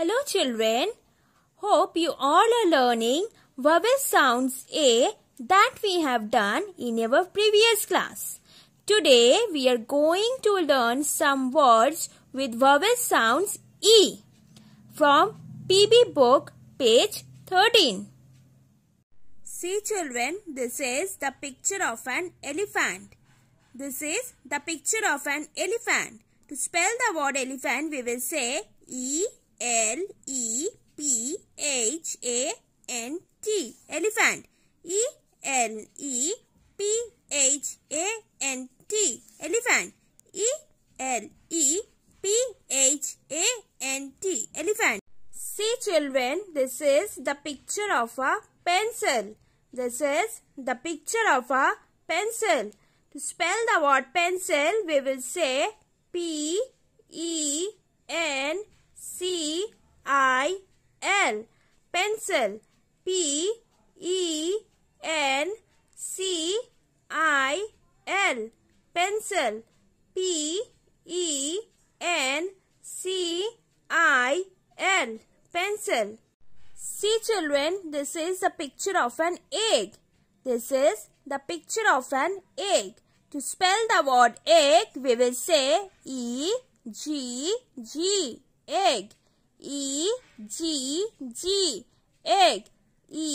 Hello children. Hope you all are learning vowel sounds A that we have done in our previous class. Today we are going to learn some words with vowel sounds E from PB book page 13. See children, this is the picture of an elephant. This is the picture of an elephant. To spell the word elephant, we will say E L E P H A N T elephant E L E P H A N T elephant E L E P H A N T elephant See children this is the picture of a pencil this is the picture of a pencil to spell the word pencil we will say P E N -T. C I L pencil P E N C I L pencil P E N C I L pencil See children this is the picture of an egg this is the picture of an egg to spell the word egg we will say e g g egg. E G G egg. E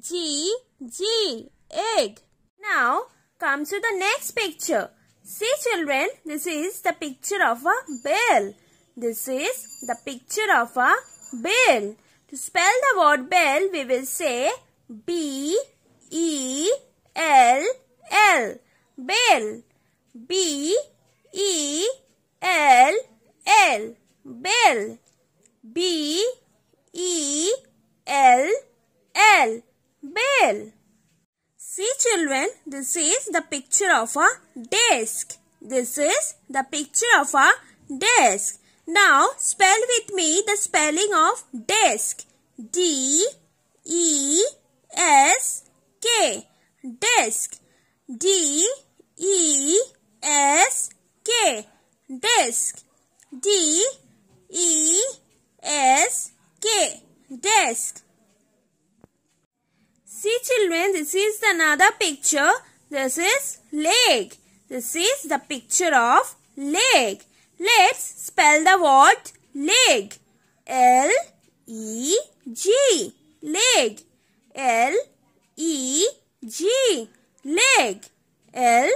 G G egg. Now come to the next picture. See children, this is the picture of a bell. This is the picture of a bell. To spell the word bell, we will say B bell b e l l bell see children this is the picture of a desk this is the picture of a desk now spell with me the spelling of desk d e s k desk d e s k desk d E S K desk. See children, this is another picture. This is leg. This is the picture of leg. Let's spell the word leg. L E G leg. L E G leg. L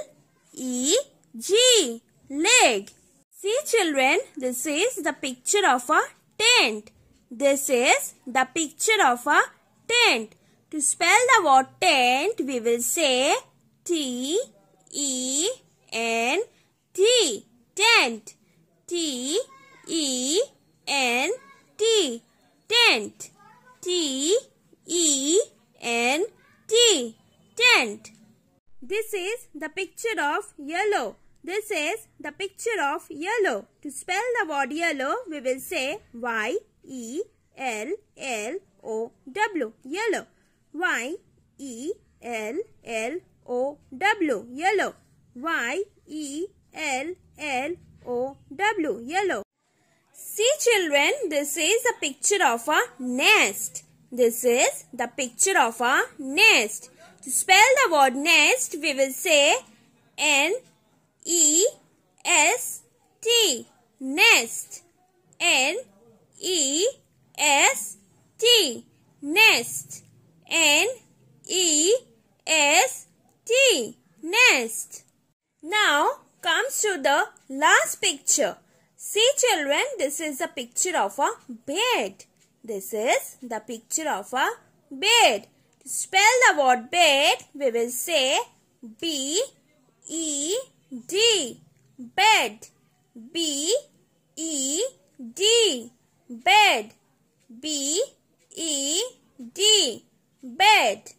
E G leg. See children, this is the picture of a tent. This is the picture of a tent. To spell the word tent, we will say T-E-N-T. Tent. T-E-N-T. Tent. T-E-N-T. Tent. This is the picture of yellow. This is the picture of yellow. To spell the word yellow, we will say Y-E-L-L-O-W. Yellow. Y-E-L-L-O-W. Yellow. Y-E-L-L-O-W. Yellow. See children, this is a picture of a nest. This is the picture of a nest. To spell the word nest, we will say N E S T nest N E S T nest N E S T nest Now comes to the last picture. See children, this is the picture of a bed. This is the picture of a bed. To spell the word bed, we will say B E D bed B E D bed B E D bed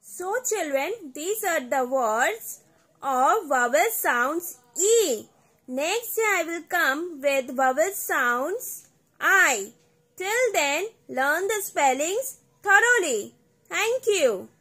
So children these are the words of vowel sounds E Next I will come with vowel sounds I Till then learn the spellings thoroughly Thank you